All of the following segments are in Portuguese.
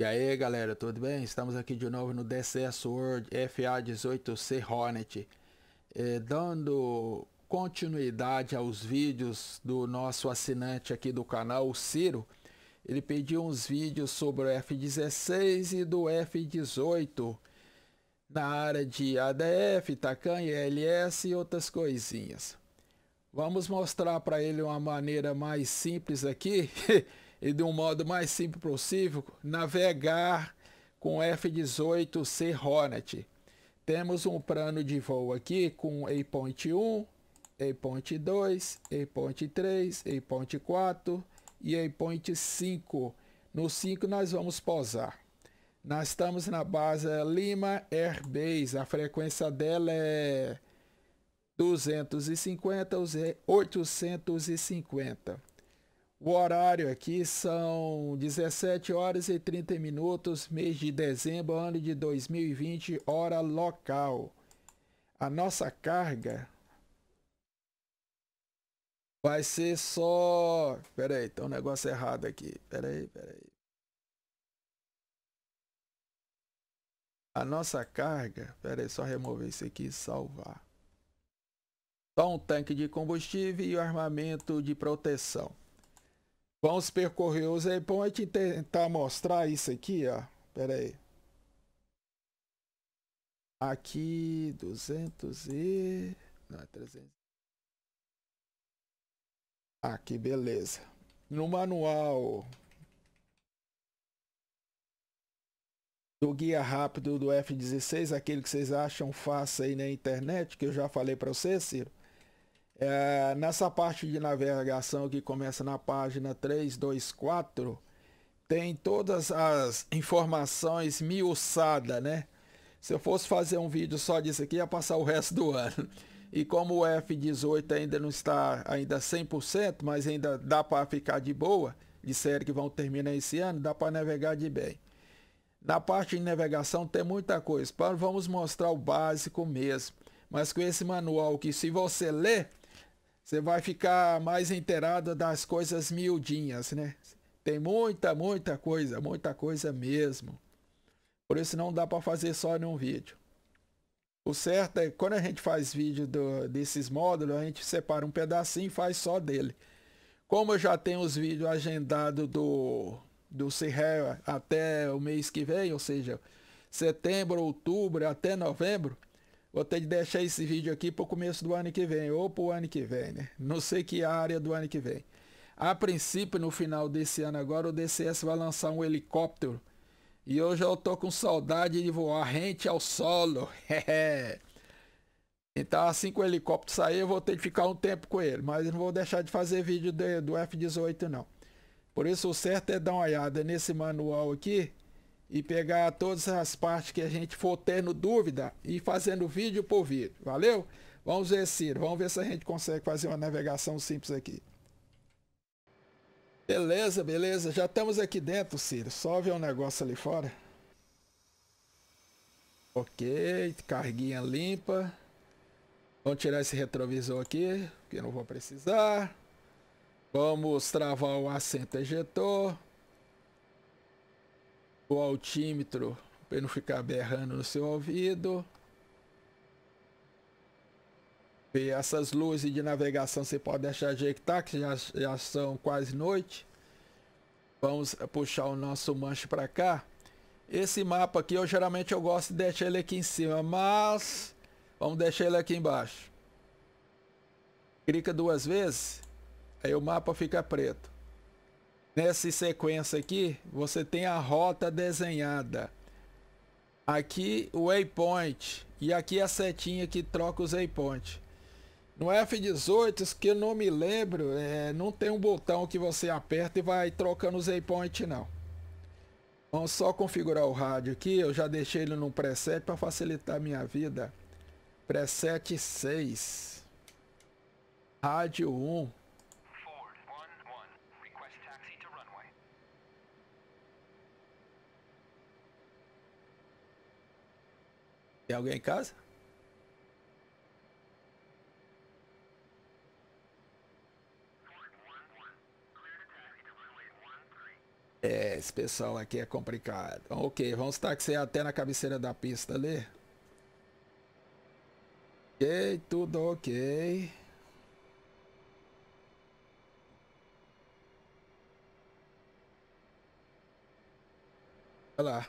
E aí galera, tudo bem? Estamos aqui de novo no DCS World FA18C Hornet eh, Dando continuidade aos vídeos do nosso assinante aqui do canal, o Ciro Ele pediu uns vídeos sobre o F-16 e do F-18 Na área de ADF, TACAN, ELS e outras coisinhas Vamos mostrar para ele uma maneira mais simples aqui e de um modo mais simples possível navegar com F-18C Hornet. Temos um plano de voo aqui com Airpoint 1, Airpoint 2, Airpoint 3, Airpoint 4 e Airpoint 5. No 5 nós vamos pousar. Nós estamos na base Lima Air Base A frequência dela é 250 850. O horário aqui são 17 horas e 30 minutos, mês de dezembro, ano de 2020, hora local. A nossa carga vai ser só. Pera aí, um negócio errado aqui. Pera aí, pera aí. A nossa carga, pera aí, só remover isso aqui e salvar. Só um tanque de combustível e armamento de proteção. Vamos percorrer os aí. Bom, a gente tentar mostrar isso aqui, ó. Pera aí. Aqui, 200 e... Não, é 300. Aqui, beleza. No manual do guia rápido do F-16, aquele que vocês acham fácil aí na internet, que eu já falei para vocês, Ciro. É, nessa parte de navegação que começa na página 324, tem todas as informações miuçada, né? Se eu fosse fazer um vídeo só disso aqui, ia passar o resto do ano. E como o F18 ainda não está ainda 100%, mas ainda dá para ficar de boa, de série que vão terminar esse ano, dá para navegar de bem. Na parte de navegação tem muita coisa, vamos mostrar o básico mesmo. Mas com esse manual que se você ler, você vai ficar mais inteirado das coisas miudinhas, né? Tem muita, muita coisa, muita coisa mesmo. Por isso não dá para fazer só em um vídeo. O certo é quando a gente faz vídeo do, desses módulos, a gente separa um pedacinho e faz só dele. Como eu já tenho os vídeos agendados do, do CIRRE até o mês que vem, ou seja, setembro, outubro até novembro, Vou ter de deixar esse vídeo aqui para o começo do ano que vem, ou para o ano que vem, né? Não sei que área do ano que vem. A princípio, no final desse ano agora, o DCS vai lançar um helicóptero. E eu já estou com saudade de voar rente ao solo. então, assim que o helicóptero sair, eu vou ter de ficar um tempo com ele. Mas não vou deixar de fazer vídeo de, do F-18, não. Por isso, o certo é dar uma olhada nesse manual aqui e pegar todas as partes que a gente for tendo dúvida e fazendo vídeo por vídeo. Valeu? Vamos ver, Ciro. Vamos ver se a gente consegue fazer uma navegação simples aqui. Beleza, beleza. Já estamos aqui dentro, Ciro. Só ver um negócio ali fora. Ok, carguinha limpa. Vamos tirar esse retrovisor aqui, que não vou precisar. Vamos travar o assento ejetor o altímetro para não ficar berrando no seu ouvido. E essas luzes de navegação você pode deixar ajeitar, tá, que já, já são quase noite. Vamos puxar o nosso manche para cá. Esse mapa aqui, eu geralmente eu gosto de deixar ele aqui em cima, mas vamos deixar ele aqui embaixo. Clica duas vezes, aí o mapa fica preto. Nessa sequência aqui, você tem a rota desenhada. Aqui o waypoint e aqui a setinha que troca os waypoints. No F18, que eu não me lembro, é, não tem um botão que você aperta e vai trocando os waypoints não. Vamos só configurar o rádio aqui, eu já deixei ele no preset para facilitar a minha vida. Preset 6. Rádio 1. Tem alguém em casa? É, esse pessoal aqui é complicado. Ok, vamos taxear tá é até na cabeceira da pista ali. Ok, tudo ok. Olha lá.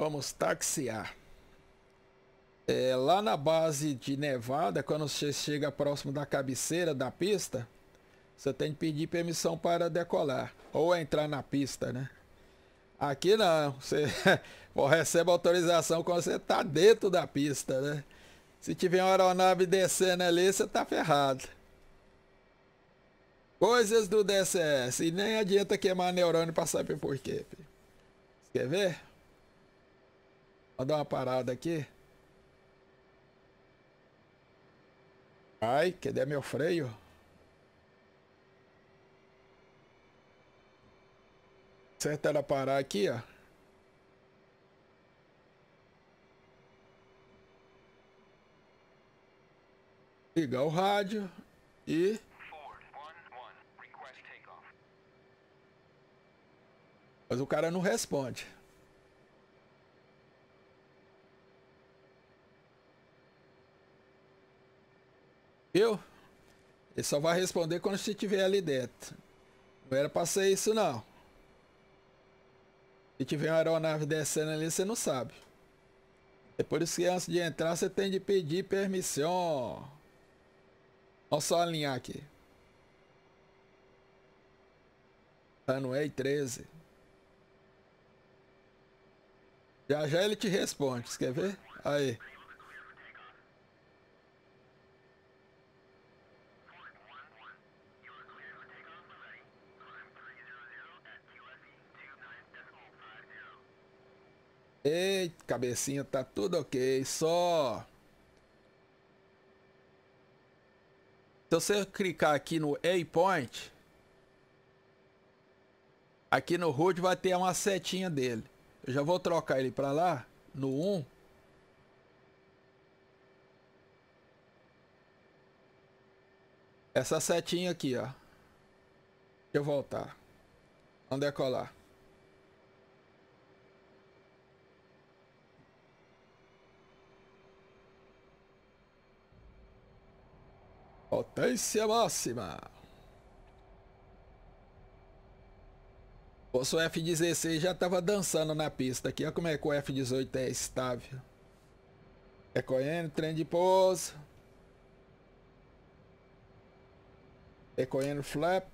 Vamos taxiar. É, lá na base de Nevada, quando você chega próximo da cabeceira da pista, você tem que pedir permissão para decolar ou entrar na pista, né? Aqui não, você recebe autorização quando você está dentro da pista, né? Se tiver uma aeronave descendo ali, você está ferrado. Coisas do DCS. E nem adianta queimar neurônio para saber porquê. Quer ver? Vou dar uma parada aqui. Ai, cadê meu freio? Certo era parar aqui, ó. Ligar o rádio e... Mas o cara não responde. Viu? Ele só vai responder quando você estiver ali dentro. Não era pra ser isso, não. Se tiver uma aeronave descendo ali, você não sabe. É por isso que antes de entrar, você tem de pedir permissão. Vamos só alinhar aqui. e 13. Já já ele te responde, quer ver? Aí. E, cabecinha, tá tudo ok. Só... Se você clicar aqui no Point, aqui no HUD vai ter uma setinha dele. Eu já vou trocar ele para lá, no 1. Essa setinha aqui, ó. Deixa eu voltar. Vamos decolar. É Potência máxima. seu F-16 já estava dançando na pista aqui. Olha como é que o F-18 é estável. Recolhendo, é trem de pouso. Recolhendo é flap.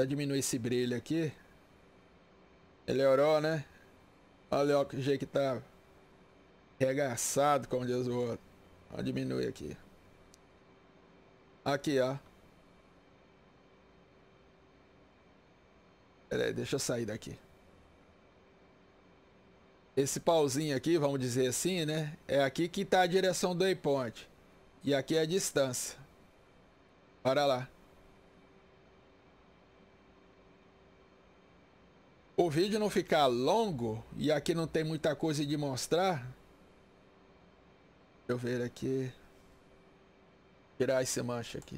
Já diminui esse brilho aqui. Melhorou, é né? Olha o jeito que tá regaçado, com diz o outro. Vou diminui aqui. Aqui, ó. Pera aí, deixa eu sair daqui. Esse pauzinho aqui, vamos dizer assim, né? É aqui que tá a direção do waypoint. E aqui é a distância. Para lá. o vídeo não ficar longo e aqui não tem muita coisa de mostrar. Deixa eu ver aqui. Tirar esse mancha aqui.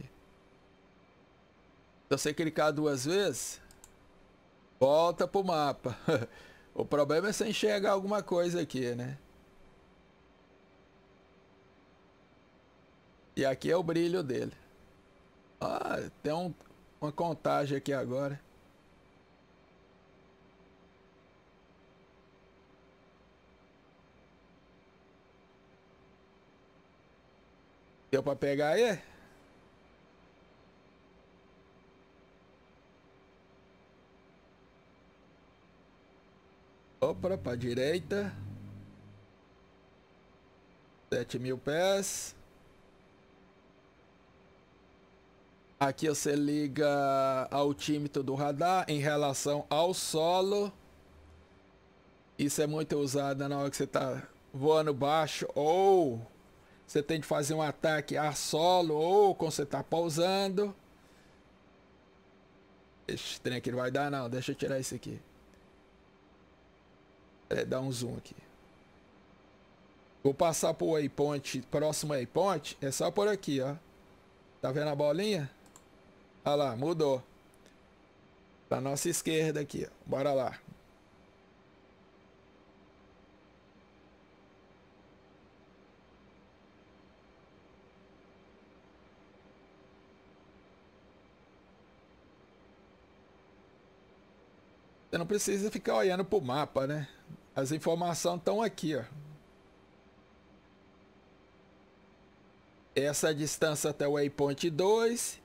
Se você clicar duas vezes, volta pro mapa. o problema é você enxergar alguma coisa aqui, né? E aqui é o brilho dele. Ah, tem um, uma contagem aqui agora. Deu pra pegar aí? Opa, pra direita. sete mil pés. Aqui você liga altímetro do radar em relação ao solo. Isso é muito usado na hora que você está voando baixo ou você tem que fazer um ataque a solo ou quando você está pausando. Esse trem aqui não vai dar não, deixa eu tirar isso aqui. É, dá um zoom aqui. Vou passar pro waypoint, próximo waypoint, é só por aqui, ó. Tá vendo a bolinha? Olha lá, mudou. Pra nossa esquerda aqui, ó. Bora lá. Você não precisa ficar olhando para o mapa, né? As informações estão aqui, ó. Essa é a distância até o waypoint 2.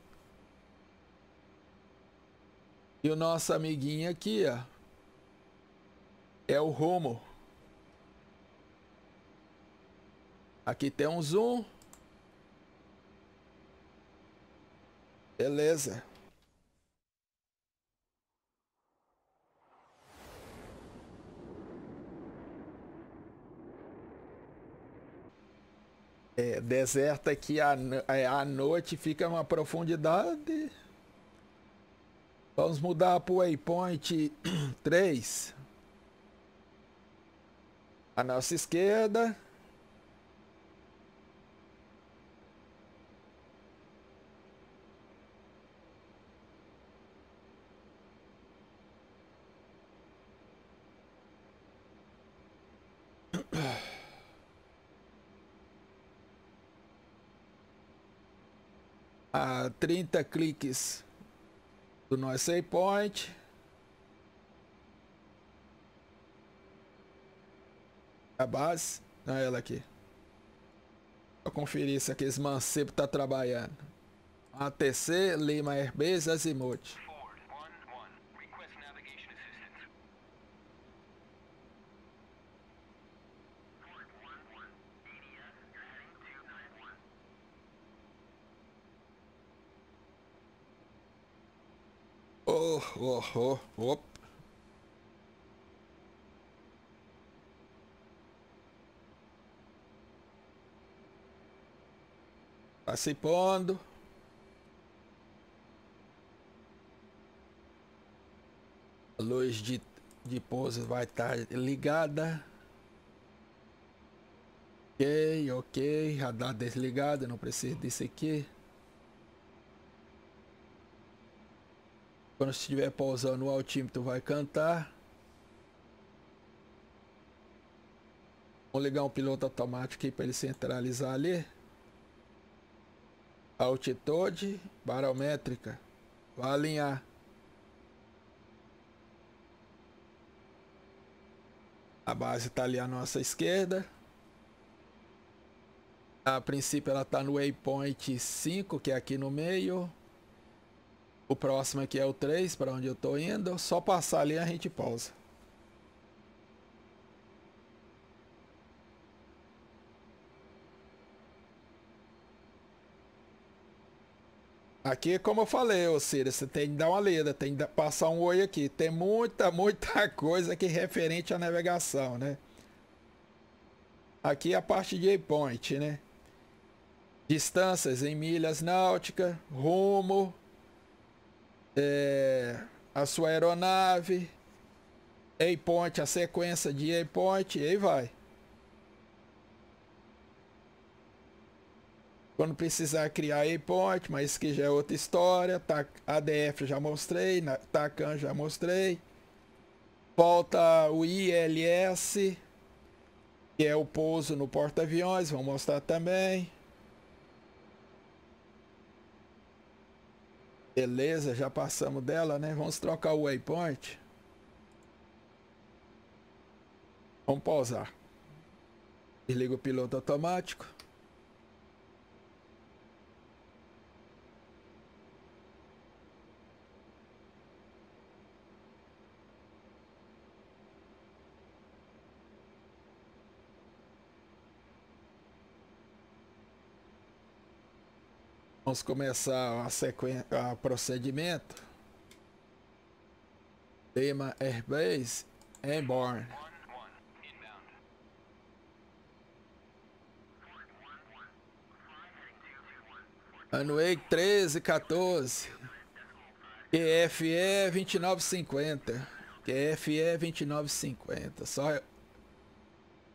E o nosso amiguinho aqui, ó. É o rumo. Aqui tem um zoom. Beleza. é, deserta que a, é, a noite fica uma profundidade. Vamos mudar para o waypoint 3. A nossa esquerda. a 30 cliques do nosso waypoint. A base, é ela aqui. vou conferir se aqueles mancebo tá trabalhando. ATC, Lima Airbase, Azimuth. Oh, oh, oh, op. Tá se pondo. A luz de, de pouso vai estar tá ligada. Ok, ok. Radar desligado, não preciso disso aqui. Quando estiver pausando o altímetro vai cantar. Vou ligar um piloto automático aí para ele centralizar ali. Altitude, barométrica. Vai alinhar. A base está ali à nossa esquerda. A princípio ela está no waypoint 5, que é aqui no meio. O próximo aqui é o 3, para onde eu tô indo. Só passar ali a gente pausa. Aqui, como eu falei, ô Ciro, você tem que dar uma lida, tem que passar um oi aqui. Tem muita, muita coisa que é referente à navegação, né? Aqui é a parte de waypoint, né? Distâncias em milhas náuticas rumo, é, a sua aeronave, Airpoint, a sequência de A-Point, e aí vai. Quando precisar criar A-Point, mas isso que já é outra história, tá, ADF já mostrei, TACAN já mostrei. Falta o ILS, que é o pouso no porta-aviões, vou mostrar também. Beleza, já passamos dela, né? Vamos trocar o waypoint. Vamos pausar. Desliga o piloto automático. Vamos começar a sequência, procedimento. Lima Airbase, Airborne. 13, 14. QFE 2950. QFE 2950. Só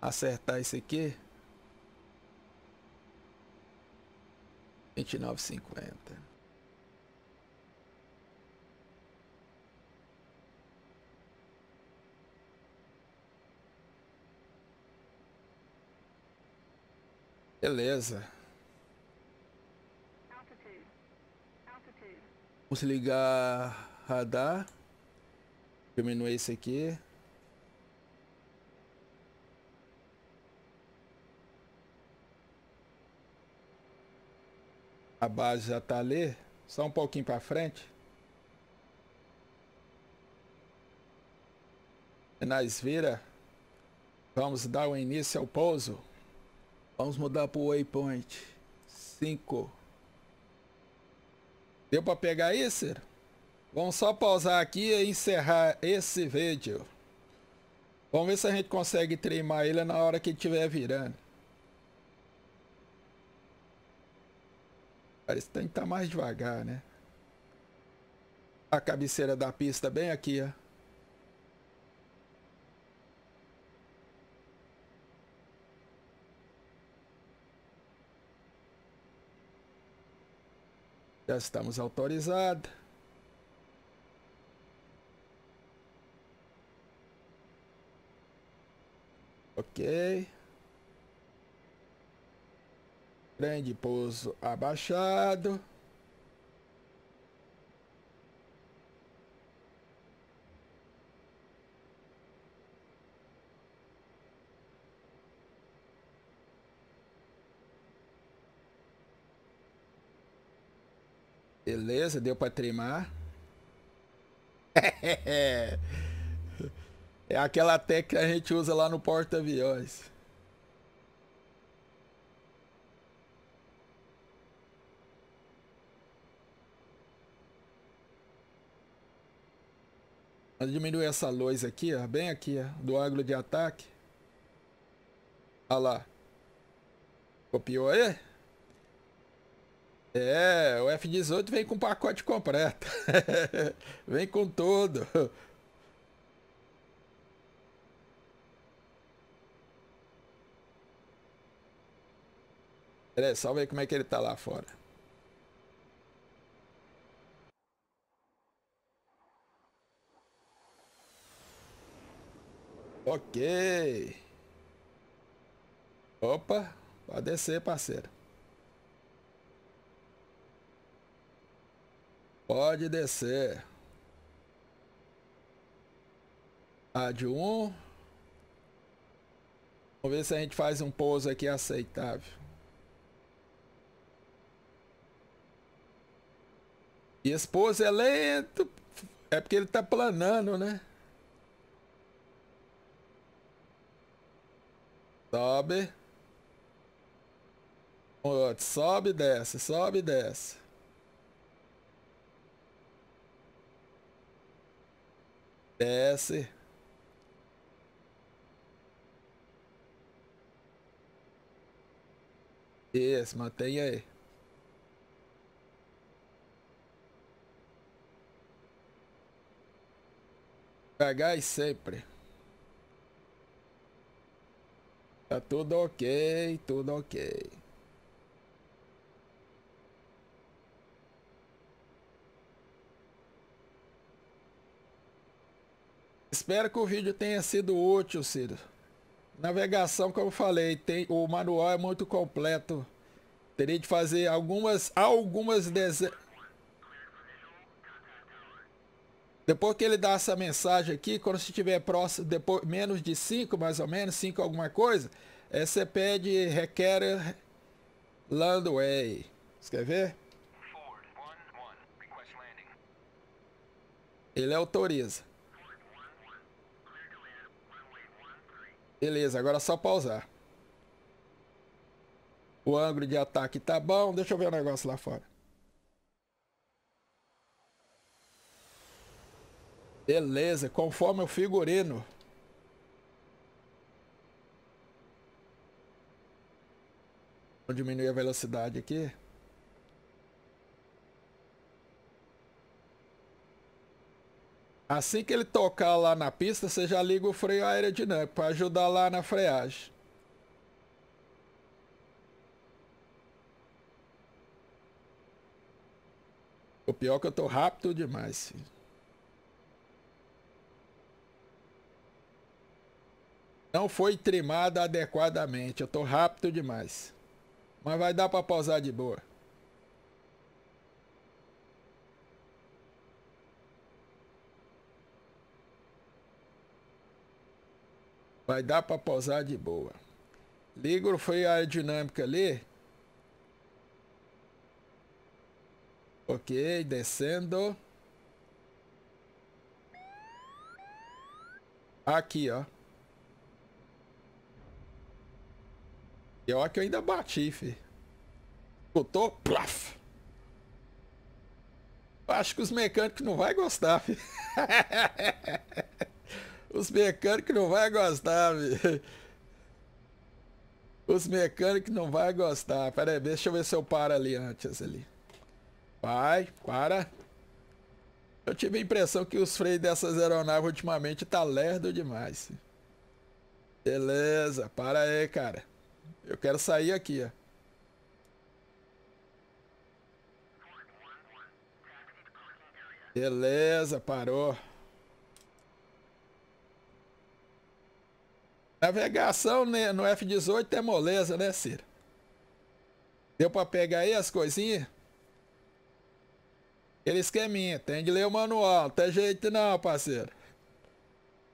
acertar isso aqui. cinquenta Beleza. Vamos ligar radar. Diminuir esse aqui. A base já tá ali. Só um pouquinho para frente. E nós vira. Vamos dar o início ao pouso. Vamos mudar para o waypoint. 5. Deu para pegar isso? Vamos só pausar aqui e encerrar esse vídeo. Vamos ver se a gente consegue treinar ele na hora que estiver virando. parece que tem que estar tá mais devagar, né? A cabeceira da pista bem aqui, ó. Já estamos autorizados. Ok. Trem de pouso abaixado. Beleza, deu para trimar. é aquela técnica que a gente usa lá no porta-aviões. Diminuir essa luz aqui, ó, bem aqui, ó, do ângulo de ataque. Olha lá. Copiou aí? É, o F-18 vem com pacote completo. vem com tudo. Peraí, só ver como é que ele tá lá fora. Ok. Opa, pode descer, parceiro. Pode descer. A de um. Vamos ver se a gente faz um pouso aqui aceitável. E esse pouso é lento. É porque ele tá planando, né? Sobe. Outro. Sobe e desce, sobe e desce. Desce. Isso, mantém aí. Pegar e sempre. Tá tudo ok, tudo ok. Espero que o vídeo tenha sido útil, Ciro. Navegação, como eu falei, tem, o manual é muito completo. Teria de fazer algumas, algumas dezenas... Depois que ele dá essa mensagem aqui, quando você estiver próximo, depois, menos de 5, mais ou menos, 5 alguma coisa, é, você pede requer landway. Você quer ver? Ele autoriza. Beleza, agora é só pausar. O ângulo de ataque tá bom. Deixa eu ver o um negócio lá fora. Beleza, conforme o figurino. Vou diminuir a velocidade aqui. Assim que ele tocar lá na pista, você já liga o freio aerodinâmico para ajudar lá na freagem. O pior é que eu tô rápido demais, filho. Não foi trimada adequadamente. Eu tô rápido demais. Mas vai dar para pausar de boa. Vai dar para pausar de boa. Ligro foi a aerodinâmica ali. Ok, descendo. Aqui, ó. E olha que eu ainda bati, fi. Escutou? Plaf! Acho que os mecânicos não vão gostar, fi. os mecânicos não vão gostar, fi. Os mecânicos não vão gostar. Pera aí, deixa eu ver se eu paro ali antes ali. Vai, para. Eu tive a impressão que os freios dessas aeronaves ultimamente tá lerdo demais. Beleza, para aí, cara. Eu quero sair aqui, ó. Beleza, parou. Navegação né, no F-18 é moleza, né, Ciro? Deu pra pegar aí as coisinhas? Aquele esqueminha, tem de ler o manual, não tem jeito não, parceiro.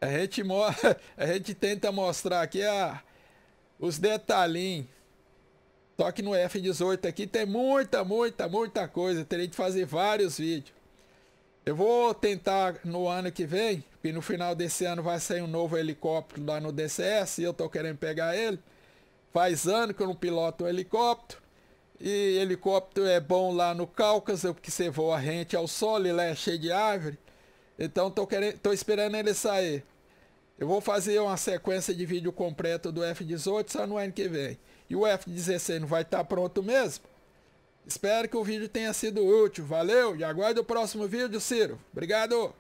A gente, mo a gente tenta mostrar aqui a, os detalhinhos. Só que no F18 aqui tem muita, muita, muita coisa. Terei de fazer vários vídeos. Eu vou tentar no ano que vem, que no final desse ano vai sair um novo helicóptero lá no DCS e eu tô querendo pegar ele. Faz ano que eu não piloto um helicóptero. E helicóptero é bom lá no Cáucaso, porque você voa rente ao solo e lá é cheio de árvore. Então tô, querendo, tô esperando ele sair. Eu vou fazer uma sequência de vídeo completo do F-18 só no ano que vem. E o F-16 não vai estar tá pronto mesmo? Espero que o vídeo tenha sido útil. Valeu e aguarde o próximo vídeo, Ciro. Obrigado!